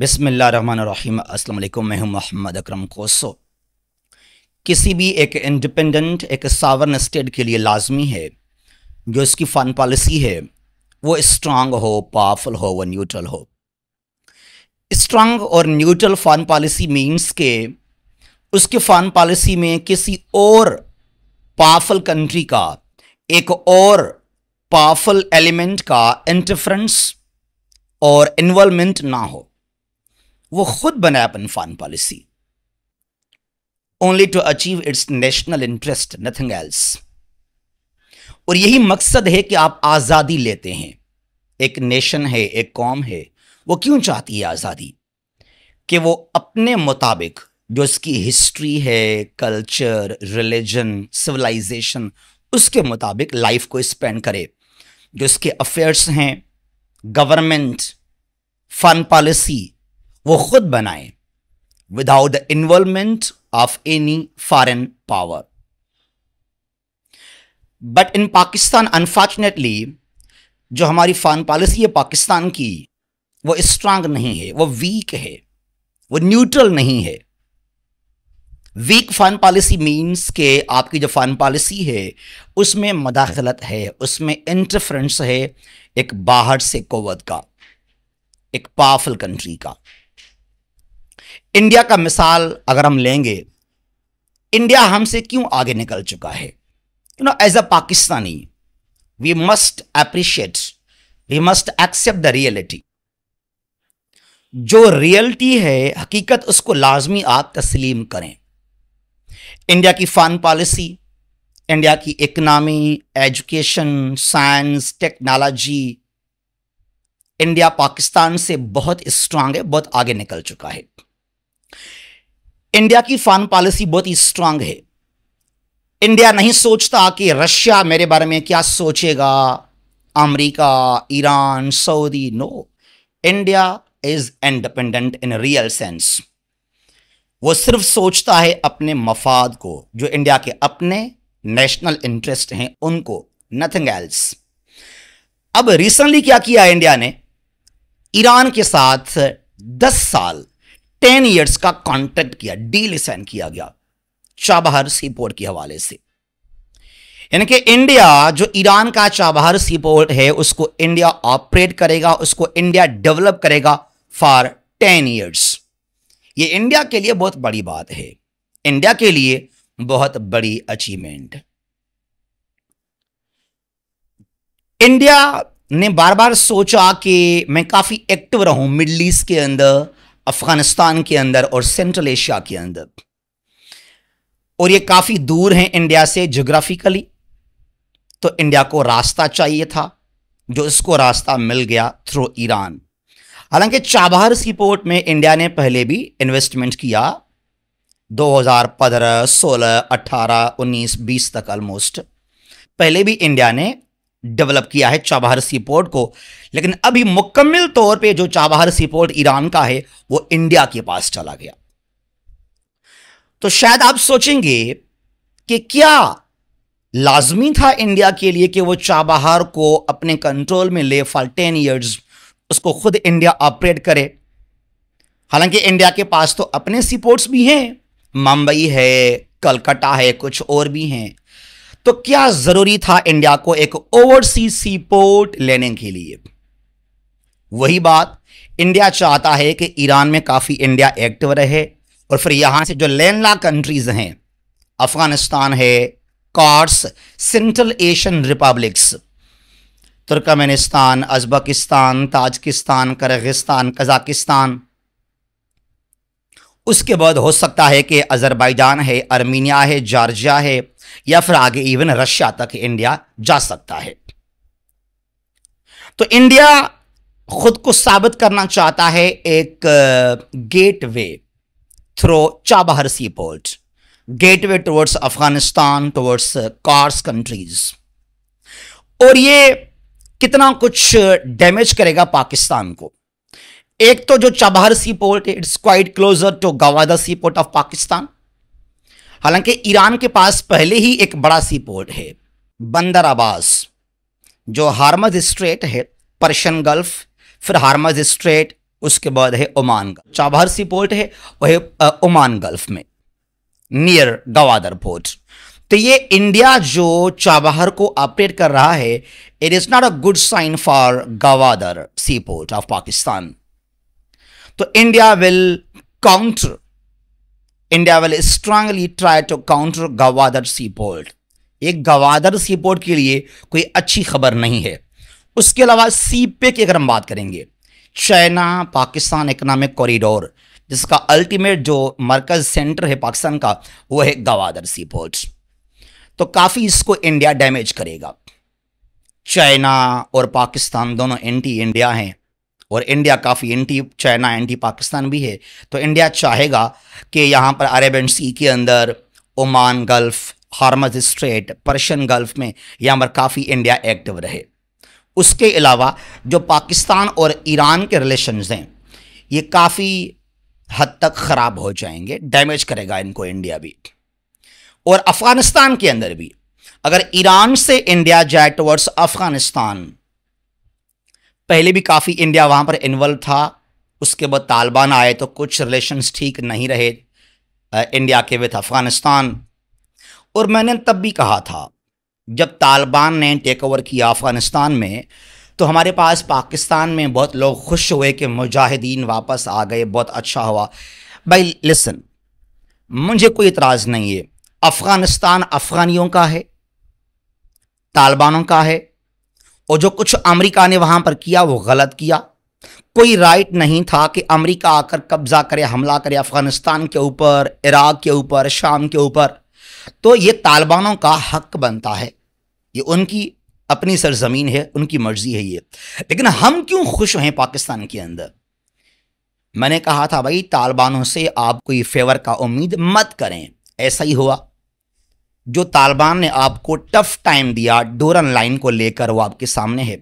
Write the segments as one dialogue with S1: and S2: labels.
S1: बिसमीम अल्लाम मैं हूं मोहम्मद अकरम कोसो किसी भी एक इंडिपेंडेंट एक सावरन स्टेट के लिए लाजमी है जो इसकी फ़ान पॉलिसी है वो स्ट्रांग हो पावरफुल हो व न्यूट्रल हो स्ट्रांग और न्यूट्रल फ़ान पॉलिसी मीन्स के उसके फ़ान पॉलिसी में किसी और पावरफुल कंट्री का एक और पावरफुल एलिमेंट का इंटरफ्रेंस और इन्वॉलमेंट ना हो वो खुद बनाए अपन foreign policy only to achieve its national interest nothing else और यही मकसद है कि आप आज़ादी लेते हैं एक नेशन है एक कौम है वो क्यों चाहती है आज़ादी कि वो अपने मुताबिक जो उसकी हिस्ट्री है कल्चर रिलीजन सिविलाइजेशन उसके मुताबिक लाइफ को स्पेंड करे जो उसके अफेयर्स हैं गवर्नमेंट फन पॉलिसी वो खुद बनाए without the involvement of any foreign power but in Pakistan unfortunately जो हमारी फॉरन पॉलिसी है पाकिस्तान की वो स्ट्रांग नहीं है वो वीक है वो न्यूट्रल नहीं है वीक फॉरन पॉलिसी मीन्स के आपकी जो फॉरन पॉलिसी है उसमें मदाखलत है उसमें इंटरफ्रेंस है एक बाहर से कोवत का एक पावरफुल कंट्री का इंडिया का मिसाल अगर हम लेंगे इंडिया हमसे क्यों आगे निकल चुका है you know as a Pakistani we must appreciate we must accept the reality जो रियलिटी है हकीकत उसको लाजमी आप तस्लीम करें इंडिया की फॉरन पॉलिसी इंडिया की economy education science technology India Pakistan से बहुत स्ट्रांग है बहुत आगे निकल चुका है इंडिया की फॉरन पॉलिसी बहुत ही स्ट्रांग है इंडिया नहीं सोचता कि रशिया मेरे बारे में क्या सोचेगा America Iran Saudi no India is independent in real sense वो सिर्फ सोचता है अपने मफाद को जो इंडिया के अपने नेशनल इंटरेस्ट हैं उनको नथिंग एल्स अब रिसेंटली क्या किया इंडिया ने ईरान के साथ 10 साल टेन ईयर्स का कॉन्ट्रैक्ट किया डील साइन किया गया चाबहार सीपोर्ट के हवाले से यानी कि इंडिया जो ईरान का चाबहार सीपोर्ट है उसको इंडिया ऑपरेट करेगा उसको इंडिया डेवलप करेगा फॉर टेन ईयर्स ये इंडिया के लिए बहुत बड़ी बात है इंडिया के लिए बहुत बड़ी अचीवमेंट इंडिया ने बार बार सोचा कि मैं काफ़ी एक्टिव रहूं मिडल ईस्ट के अंदर अफ़गानिस्तान के अंदर और सेंट्रल एशिया के अंदर और ये काफ़ी दूर हैं इंडिया से जोग्राफिकली तो इंडिया को रास्ता चाहिए था जो इसको रास्ता मिल गया थ्रू ईरान हालांकि चाबहार सी पोर्ट में इंडिया ने पहले भी इन्वेस्टमेंट किया 2015, 16, 18, 19, 20 तक ऑलमोस्ट पहले भी इंडिया ने डेवलप किया है चाबहार सी पोर्ट को लेकिन अभी मुकम्मल तौर पे जो चाबहार सी पोर्ट ईरान का है वो इंडिया के पास चला गया तो शायद आप सोचेंगे कि क्या लाजमी था इंडिया के लिए कि वो चाबहार को अपने कंट्रोल में ले फॉर टेन ईयर्स उसको खुद इंडिया ऑपरेट करे हालांकि इंडिया के पास तो अपने सीपोर्ट्स भी हैं मुंबई है कलकत्ता है कुछ और भी हैं तो क्या जरूरी था इंडिया को एक ओवरसीज सी पोर्ट लेने के लिए वही बात इंडिया चाहता है कि ईरान में काफ़ी इंडिया एक्टिव रहे और फिर यहां से जो लैंडला कंट्रीज़ हैं अफगानिस्तान है CARs central Asian republics Turkmenistan Uzbekistan Tajikistan Kyrgyzstan Kazakhstan उसके बाद हो सकता है कि अज़रबैजान है अर्मीनिया है जॉर्जिया है या फिर आगे इवन रशिया तक इंडिया जा सकता है तो इंडिया खुद को साबित करना चाहता है एक gateway through Chabahar sea port gateway towards Afghanistan towards CARs countries और ये कितना कुछ डैमेज करेगा पाकिस्तान को एक तो जो Chabahar sea port it's quite closer to Gwadar sea port of Pakistan हालांकि ईरान के पास पहले ही एक बड़ा सी पोर्ट है बंदर आबास जो हारमज स्ट्रेट है पर्शियन गल्फ फिर हारमज स्ट्रेट उसके बाद है Oman gulf Chabahar sea port है वह ओमान गल्फ में नियर गवादर पोर्ट तो ये इंडिया जो चाबहर को ऑपरेट कर रहा है it is not a good sign for Gwadar sea port of Pakistan तो India will counter India will strongly try to counter Gwadar sea port एक गवादर सी पोर्ट के लिए कोई अच्छी खबर नहीं है उसके अलावा सी पे e की अगर हम बात करेंगे चाइना पाकिस्तान इकनॉमिक कॉरिडोर जिसका अल्टीमेट जो मरकज सेंटर है पाकिस्तान का वो है गवादर सी पोर्ट तो काफ़ी इसको इंडिया डैमेज करेगा चाइना और पाकिस्तान दोनों एंटी इंडिया हैं और इंडिया काफ़ी एंटी चाइना एंटी पाकिस्तान भी है तो इंडिया चाहेगा कि यहाँ पर अरब एंड सी के अंदर Oman gulf Hormuz strait Persian gulf में यहाँ पर काफ़ी इंडिया एक्टिव रहे उसके अलावा जो पाकिस्तान और ईरान के रिलेशन हैं ये काफ़ी हद तक ख़राब हो जाएंगे डैमेज करेगा इनको इंडिया भी और अफ़गानिस्तान के अंदर भी अगर ईरान से इंडिया जाए टवर्ड्स अफ़गानिस्तान पहले भी काफ़ी इंडिया वहाँ पर इन्वॉल्व था उसके बाद तालिबान आए तो कुछ रिलेशंस ठीक नहीं रहे इंडिया के विथ अफ़गानिस्तान और मैंने तब भी कहा था जब तालिबान ने टेक ओवर किया अफ़गानिस्तान में तो हमारे पास पाकिस्तान में बहुत लोग खुश हुए कि मुजाहिदीन वापस आ गए बहुत अच्छा हुआ भाई लिसन मुझे कोई इतराज़ नहीं है अफ़गानिस्तान अफ़गानियों का है तालिबानों का है और जो कुछ अमेरिका ने वहाँ पर किया वो गलत किया कोई राइट नहीं था कि अमेरिका आकर कब्जा करे हमला करे अफ़गानिस्तान के ऊपर इराक के ऊपर शाम के ऊपर तो ये तालिबानों का हक बनता है ये उनकी अपनी सरजमीन है उनकी मर्जी है ये लेकिन हम क्यों खुश हैं पाकिस्तान के अंदर मैंने कहा था भाई तालिबानों से आप कोई फेवर का उम्मीद मत करें ऐसा ही हुआ जो तालिबान ने आपको टफ टाइम दिया डोरन लाइन को लेकर वो आपके सामने है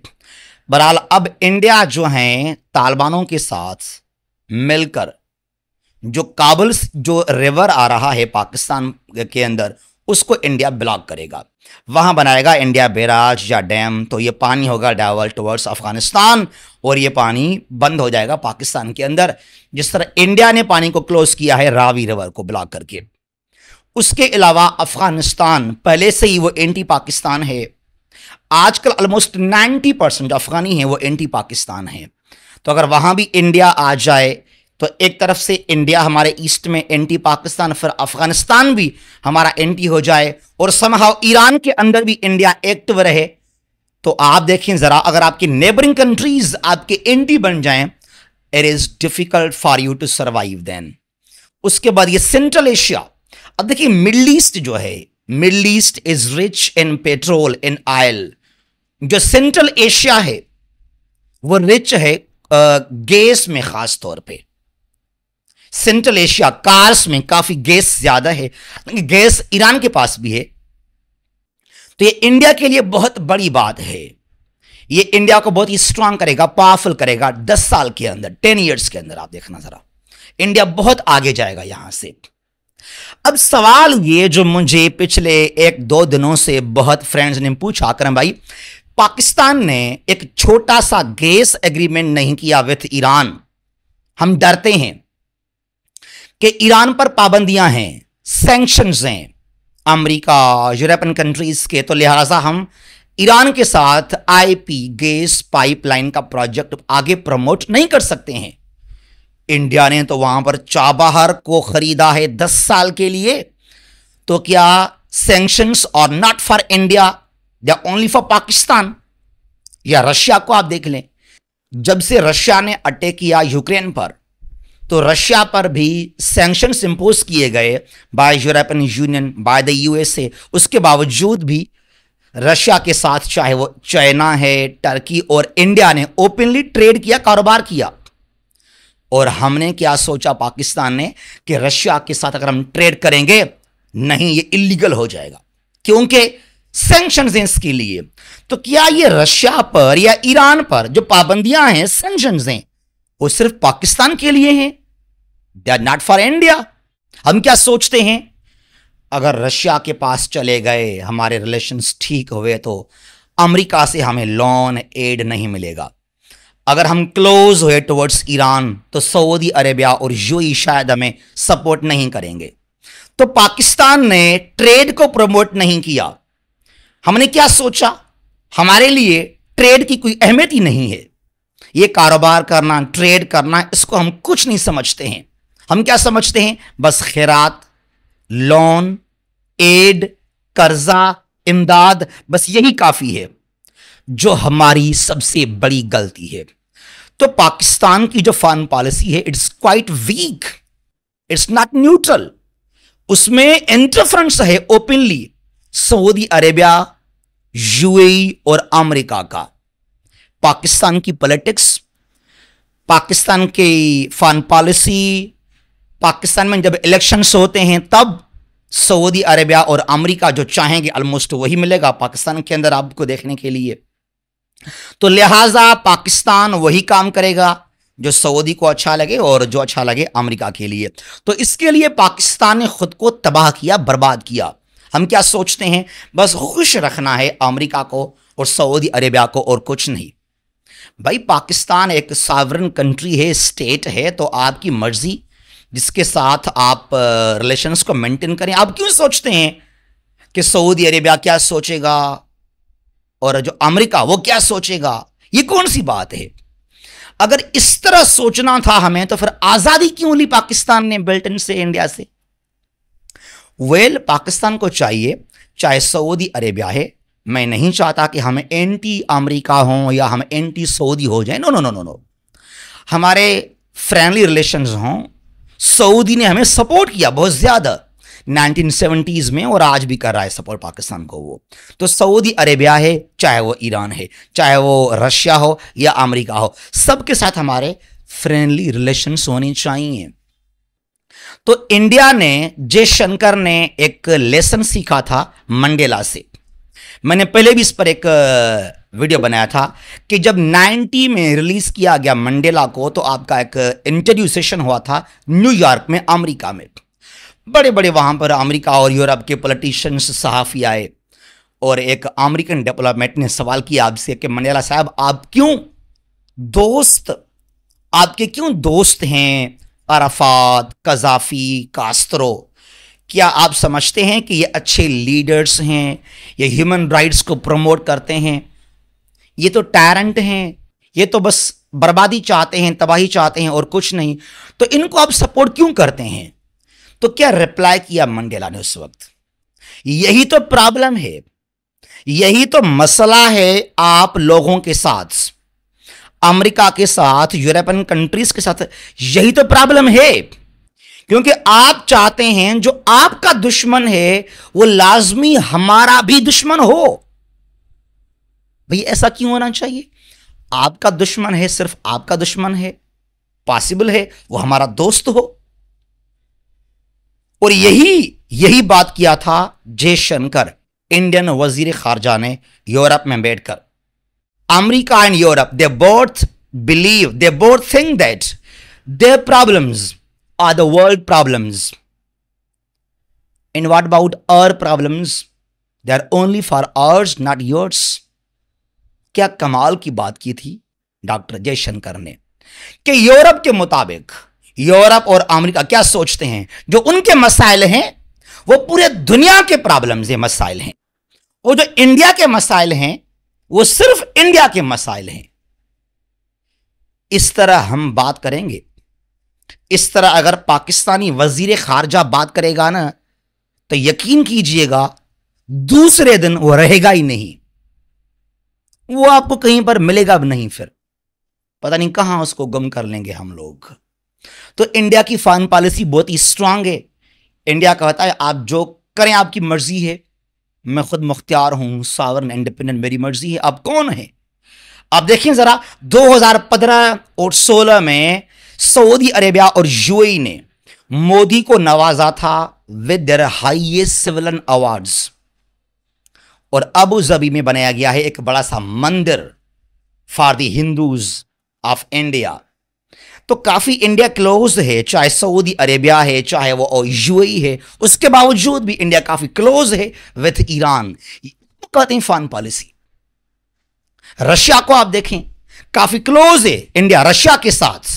S1: बहरहाल अब इंडिया जो है तालिबानों के साथ मिलकर जो काबुल जो रिवर आ रहा है पाकिस्तान के अंदर उसको इंडिया ब्लॉक करेगा वहां बनाएगा इंडिया बैराज या डैम तो ये पानी होगा डाइवर्ट टवर्ड्स अफगानिस्तान और ये पानी बंद हो जाएगा पाकिस्तान के अंदर जिस तरह इंडिया ने पानी को क्लोज किया है रावी रिवर को ब्लॉक करके उसके अलावा अफ़गानिस्तान पहले से ही वो एंटी पाकिस्तान है आजकल ऑलमोस्ट 90 परसेंट अफ़गानी हैं वो एंटी पाकिस्तान हैं तो अगर वहाँ भी इंडिया आ जाए तो एक तरफ से इंडिया हमारे ईस्ट में एंटी पाकिस्तान फिर अफगानिस्तान भी हमारा एंटी हो जाए और समहा ईरान के अंदर भी इंडिया एक्टिव रहे तो आप देखें ज़रा अगर आपकी नेबरिंग कंट्रीज आपके एंटी बन जाएं it is difficult for you to survive then उसके बाद ये सेंट्रल एशिया अब देखिए मिडल ईस्ट जो है middle east is rich in petrol in oil जो सेंट्रल एशिया है वो रिच है गैस में खास तौर पे सेंट्रल एशिया कार्स में काफी गैस ज्यादा है गैस ईरान के पास भी है तो ये इंडिया के लिए बहुत बड़ी बात है ये इंडिया को बहुत ही स्ट्रांग करेगा पावरफुल करेगा दस साल के अंदर टेन ईयर्स के अंदर आप देखना जरा इंडिया बहुत आगे जाएगा यहां से अब सवाल ये जो मुझे पिछले एक दो दिनों से बहुत फ्रेंड्स ने पूछा करम भाई पाकिस्तान ने एक छोटा सा गैस एग्रीमेंट नहीं किया विथ ईरान हम डरते हैं कि ईरान पर पाबंदियां हैं सैंक्शंस हैं अमेरिका यूरोपियन कंट्रीज के तो लिहाजा हम ईरान के साथ आईपी गैस पाइपलाइन का प्रोजेक्ट आगे प्रमोट नहीं कर सकते हैं इंडिया ने तो वहां पर चाबहार को ख़रीदा है दस साल के लिए तो क्या सेंक्शंस और नॉट फॉर इंडिया या ओनली फॉर पाकिस्तान या रशिया को आप देख लें जब से रशिया ने अटैक किया यूक्रेन पर तो रशिया पर भी सेंक्शंस इंपोज किए गए by European union by the USA उसके बावजूद भी रशिया के साथ चाहे वो चाइना है टर्की और इंडिया ने ओपनली ट्रेड किया कारोबार किया और हमने क्या सोचा पाकिस्तान ने कि रशिया के साथ अगर हम ट्रेड करेंगे नहीं ये इलीगल हो जाएगा क्योंकि सेंक्शन इसके लिए तो क्या ये रशिया पर या ईरान पर जो पाबंदियां हैं सेंक्शन हैं वो सिर्फ पाकिस्तान के लिए हैं they are not for India हम क्या सोचते हैं अगर रशिया के पास चले गए हमारे रिलेशंस ठीक हुए तो अमेरिका से हमें लोन एड नहीं मिलेगा अगर हम क्लोज हुए टुवर्ड्स ईरान तो सऊदी अरेबिया और यूई शायद हमें सपोर्ट नहीं करेंगे तो पाकिस्तान ने ट्रेड को प्रमोट नहीं किया हमने क्या सोचा हमारे लिए ट्रेड की कोई अहमियत ही नहीं है ये कारोबार करना ट्रेड करना इसको हम कुछ नहीं समझते हैं हम क्या समझते हैं बस खैरात लोन एड कर्जा इमदाद बस यही काफ़ी है जो हमारी सबसे बड़ी गलती है तो पाकिस्तान की जो फॉरन पॉलिसी है it's quite weak it's not neutral उसमें इंटरफ्रेंस है ओपनली सऊदी अरेबिया यूएई और अमेरिका का पाकिस्तान की पॉलिटिक्स पाकिस्तान की फॉरन पॉलिसी पाकिस्तान में जब इलेक्शंस होते हैं तब सऊदी अरेबिया और अमेरिका जो चाहेंगे ऑलमोस्ट वही मिलेगा पाकिस्तान के अंदर आपको देखने के लिए तो लिहाजा पाकिस्तान वही काम करेगा जो सऊदी को अच्छा लगे और जो अच्छा लगे अमेरिका के लिए तो इसके लिए पाकिस्तान ने खुद को तबाह किया बर्बाद किया हम क्या सोचते हैं बस खुश रखना है अमेरिका को और सऊदी अरेबिया को और कुछ नहीं भाई पाकिस्तान एक सावरन कंट्री है स्टेट है तो आपकी मर्जी जिसके साथ आप रिलेशंस को मेंटेन करें आप क्यों सोचते हैं कि सऊदी अरेबिया क्या सोचेगा और जो अमेरिका वो क्या सोचेगा ये कौन सी बात है अगर इस तरह सोचना था हमें तो फिर आजादी क्यों ली पाकिस्तान ने ब्रिटेन से इंडिया से वेल well, पाकिस्तान को चाहिए चाहे सऊदी अरेबिया है मैं नहीं चाहता कि हम एंटी अमेरिका हों या हम एंटी सऊदी हो जाए no no no no no हमारे फ्रेंडली रिलेशंस हों सऊदी ने हमें सपोर्ट किया बहुत ज़्यादा 1970s में और आज भी कर रहा है सपोर्ट पाकिस्तान को वो तो सऊदी अरेबिया है चाहे वो ईरान है चाहे वो रशिया हो या अमेरिका हो सबके साथ हमारे फ्रेंडली रिलेशंस होने चाहिए तो इंडिया ने जय शंकर ने एक लेसन सीखा था मंडेला से मैंने पहले भी इस पर एक वीडियो बनाया था कि जब 90 में रिलीज किया गया मंडेला को तो आपका एक इंटरव्यू सेशन हुआ था न्यूयॉर्क में अमेरिका में बड़े बड़े वहाँ पर अमेरिका और यूरोप के पॉलिटिशियंस सहाफ़ी आए और एक अमेरिकन डेवलपमेंट ने सवाल किया आपसे कि मंडेला साहब आप क्यों दोस्त आपके क्यों दोस्त हैं अराफात कजाफी कास्त्रो क्या आप समझते हैं कि ये अच्छे लीडर्स हैं ये ह्यूमन राइट्स को प्रमोट करते हैं ये तो टैरेंट हैं ये तो बस बर्बादी चाहते हैं तबाही चाहते हैं और कुछ नहीं तो इनको आप सपोर्ट क्यों करते हैं तो क्या रिप्लाई किया मंडेला ने उस वक्त यही तो प्रॉब्लम है यही तो मसला है आप लोगों के साथ अमेरिका के साथ यूरोपियन कंट्रीज के साथ यही तो प्रॉब्लम है क्योंकि आप चाहते हैं जो आपका दुश्मन है वो लाजमी हमारा भी दुश्मन हो भाई ऐसा क्यों होना चाहिए आपका दुश्मन है सिर्फ आपका दुश्मन है पॉसिबल है वो हमारा दोस्त हो और यही यही बात किया था जयशंकर इंडियन वजीर खारजा ने यूरोप में बैठकर America and Europe they both believe they both think that their problems are the world problems and what about our problems they are only for ours not yours क्या कमाल की बात की थी डॉक्टर जयशंकर ने कि यूरोप के मुताबिक यूरोप और अमेरिका क्या सोचते हैं जो उनके मसाइल हैं वो पूरे दुनिया के प्रॉब्लम्स हैं मसाइल हैं वो जो इंडिया के मसाइल हैं वो सिर्फ इंडिया के मसाइल हैं इस तरह हम बात करेंगे इस तरह अगर पाकिस्तानी वजीर खारजा बात करेगा ना तो यकीन कीजिएगा दूसरे दिन वो रहेगा ही नहीं वो आपको कहीं पर मिलेगा नहीं फिर पता नहीं कहां उसको गम कर लेंगे हम लोग तो इंडिया की फॉरन पॉलिसी बहुत ही स्ट्रांग है इंडिया कहता है आप जो करें आपकी मर्जी है मैं खुद मुख्तियार हूं सावरन इंडिपेंडेंट मेरी मर्जी है आप कौन है आप देखें ज़रा 2015 और 16 में सऊदी अरेबिया और यूएई ने मोदी को नवाजा था with their highest civilian awards और अबू जबी में बनाया गया है एक बड़ा सा मंदिर for the Hindus of India तो काफ़ी इंडिया क्लोज है चाहे सऊदी अरेबिया है चाहे वो यू e है उसके बावजूद भी इंडिया काफ़ी क्लोज है विथ ईरान कहते हैं फॉरन पॉलिसी रशिया को आप देखें काफ़ी क्लोज है इंडिया रशिया के साथ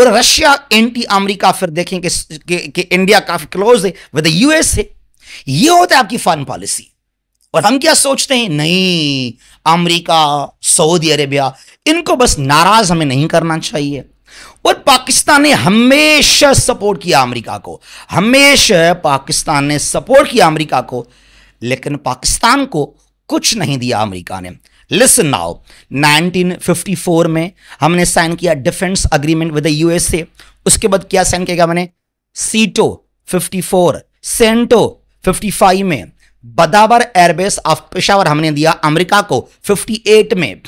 S1: और रशिया एंटी अमेरिका फिर देखें कि, कि, कि इंडिया काफ़ी क्लोज है विद यूएस है ये होता है आपकी फॉरन पॉलिसी और हम क्या सोचते हैं नहीं अमेरिका सऊदी अरेबिया इनको बस नाराज हमें नहीं करना चाहिए और पाकिस्तान ने हमेशा सपोर्ट किया अमेरिका को हमेशा पाकिस्तान ने सपोर्ट किया अमेरिका को लेकिन पाकिस्तान को कुछ नहीं दिया अमेरिका ने लिसन नाउ 1954 में हमने साइन किया डिफेंस अग्रीमेंट विद यूएसए उसके बाद क्या साइन किया मैंने सीटो 54 सेंटो 55 में बदाबर एयरबेस ऑफ पेशावर हमने दिया अमेरिका को 58 में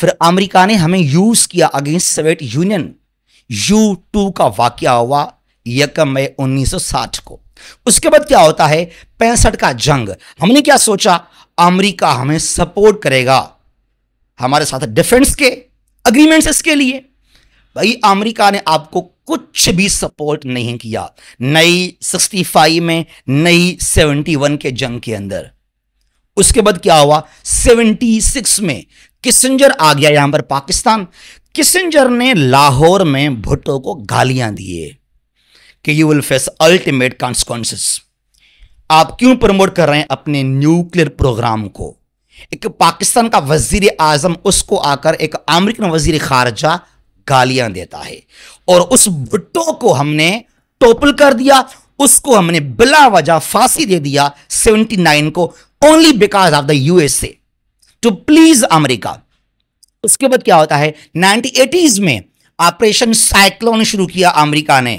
S1: फिर अमेरिका ने हमें यूज किया against Soviet union U two का वाक्य हुआ यकम मई 1960 को उसके बाद क्या होता है पैंसठ का जंग हमने क्या सोचा अमेरिका हमें सपोर्ट करेगा हमारे साथ डिफेंस के अग्रीमेंट्स इसके लिए भाई अमेरिका ने आपको कुछ भी सपोर्ट नहीं किया नई सिक्सटी फाइव में नई सेवेंटी वन के जंग के अंदर उसके बाद क्या हुआ सेवेंटी सिक्स में किसिंजर आ गया यहां पर पाकिस्तान किसिंजर ने लाहौर में भुट्टो को गालियां दिए कि you will face ultimate consequences आप क्यों प्रमोट कर रहे हैं अपने न्यूक्लियर प्रोग्राम को एक पाकिस्तान का वजीर आजम उसको आकर एक अमेरिकन वजीर खारजा गालियां देता है और उस भुट्टो को हमने टोपल कर दिया उसको हमने बिला वजह फांसी दे दिया 79 को only because of the USA to please America उसके बाद क्या होता है नाइनटीन में ऑपरेशन साइक्लोन शुरू किया अमेरिका ने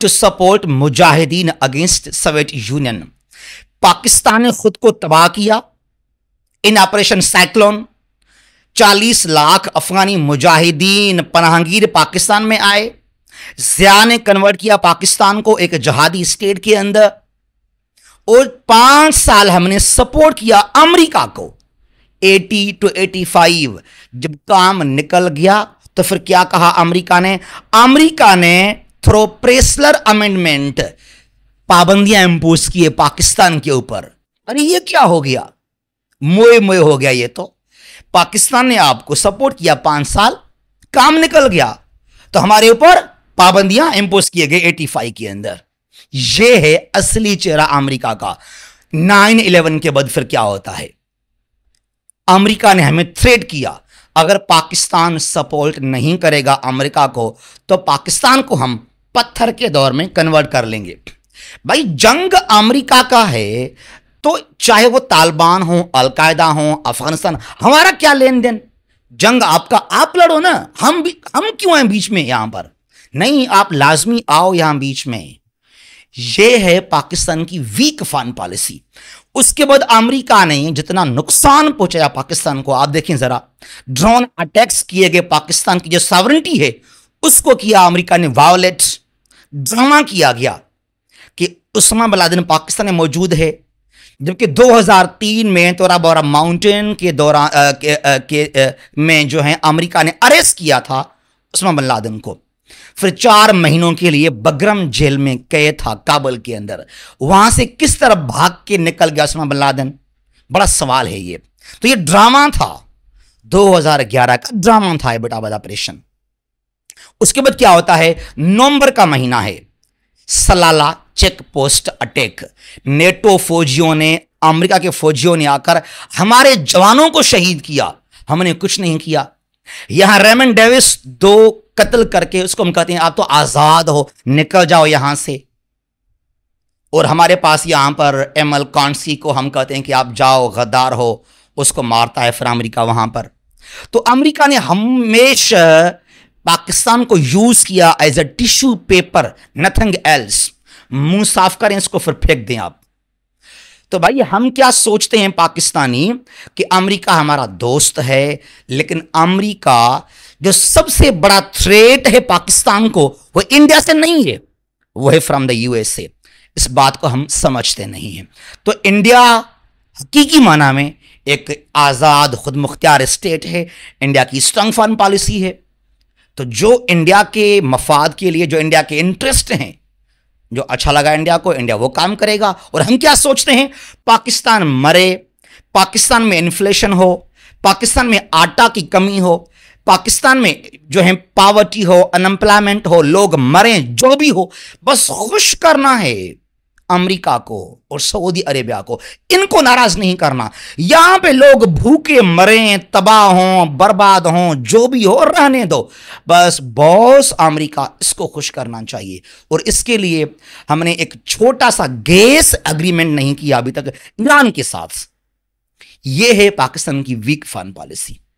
S1: टू सपोर्ट मुजाहिदीन अगेंस्ट सोवियत यूनियन पाकिस्तान ने खुद को तबाह किया इन ऑपरेशन साइक्लोन 40 लाख अफगानी मुजाहिदीन पनाहगीर पाकिस्तान में आए जिया ने कन्वर्ट किया पाकिस्तान को एक जहादी स्टेट के अंदर और पांच साल हमने सपोर्ट किया अमेरिका को एटी टू एटी फाइव जब काम निकल गया तो फिर क्या कहा अमेरिका ने अमेरिका ने थ्रो प्रेसलर अमेंडमेंट पाबंदियां इंपोज किए पाकिस्तान के ऊपर अरे ये क्या हो गया मोए मोए हो गया ये तो पाकिस्तान ने आपको सपोर्ट किया पांच साल काम निकल गया तो हमारे ऊपर पाबंदियां इंपोज किए गए एटी फाइव के अंदर यह है असली चेहरा अमेरिका का नाइन इलेवन के बाद फिर क्या होता है अमेरिका ने हमें थ्रेड किया अगर पाकिस्तान सपोर्ट नहीं करेगा अमेरिका को तो पाकिस्तान को हम पत्थर के दौर में कन्वर्ट कर लेंगे भाई जंग अमेरिका का है तो चाहे वो तालिबान हो अलकायदा हो अफगानिस्तान हमारा क्या लेन देन जंग आपका आप लड़ो ना हम भी हम क्यों हैं बीच में यहां पर नहीं आप लाजमी आओ यहां बीच में ये है पाकिस्तान की वीक फॉरन पॉलिसी उसके बाद अमेरिका ने जितना नुकसान पहुंचाया पाकिस्तान को आप देखें जरा ड्रोन अटैक्स किए गए पाकिस्तान की जो सॉवरिटी है उसको किया अमेरिका ने वायलेट ड्रामा किया गया कि उस्मा बलादिन पाकिस्तान में मौजूद है जबकि 2003 में तोरा बोरा माउंटेन के दौरान के, के, के में जो है अमेरिका ने अरेस्ट किया था उस्मा बिन को फिर चार महीनों के लिए बगरम जेल में कैद था काबुल के अंदर वहां से किस तरह भाग के निकल गया उसमा बिन बड़ा सवाल है ये तो ये ड्रामा था 2011 का ड्रामा था एबटाबाद ऑपरेशन उसके बाद क्या होता है नवंबर का महीना है Salala check post attack NATO फौजियों ने अमेरिका के फौजियों ने आकर हमारे जवानों को शहीद किया हमने कुछ नहीं किया यहां रेमन डेविस दो कत्ल करके उसको हम कहते हैं आप तो आज़ाद हो निकल जाओ यहां से और हमारे पास यहां पर एम एल कॉन्सी को हम कहते हैं कि आप जाओ गद्दार हो उसको मारता है फिर अमरीका वहां पर तो अमरीका ने हमेशा पाकिस्तान को यूज़ किया as a tissue paper nothing else मुंह साफ करें इसको फिर फेंक दें आप तो भाई हम क्या सोचते हैं पाकिस्तानी कि अमेरिका हमारा दोस्त है लेकिन अमेरिका जो सबसे बड़ा थ्रेट है पाकिस्तान को वो इंडिया से नहीं है वो है फ्रॉम द यूएसए इस बात को हम समझते नहीं हैं तो इंडिया हकीकी माना में एक आज़ाद खुद मुख्तियार स्टेट है इंडिया की स्ट्रांग फॉरन पॉलिसी है तो जो इंडिया के मफाद के लिए जो इंडिया के इंटरेस्ट हैं जो अच्छा लगा इंडिया को इंडिया वो काम करेगा और हम क्या सोचते हैं पाकिस्तान मरे पाकिस्तान में इन्फ्लेशन हो पाकिस्तान में आटा की कमी हो पाकिस्तान में जो है पावर्टी हो अनएम्प्लॉयमेंट हो लोग मरें जो भी हो बस खुश करना है अमेरिका को और सऊदी अरेबिया को इनको नाराज नहीं करना यहां पे लोग भूखे मरें तबाह हों बर्बाद हों जो भी हो रहने दो बस बॉस अमेरिका इसको खुश करना चाहिए और इसके लिए हमने एक छोटा सा गैस एग्रीमेंट नहीं किया अभी तक ईरान के साथ यह है पाकिस्तान की वीक फॉरन पॉलिसी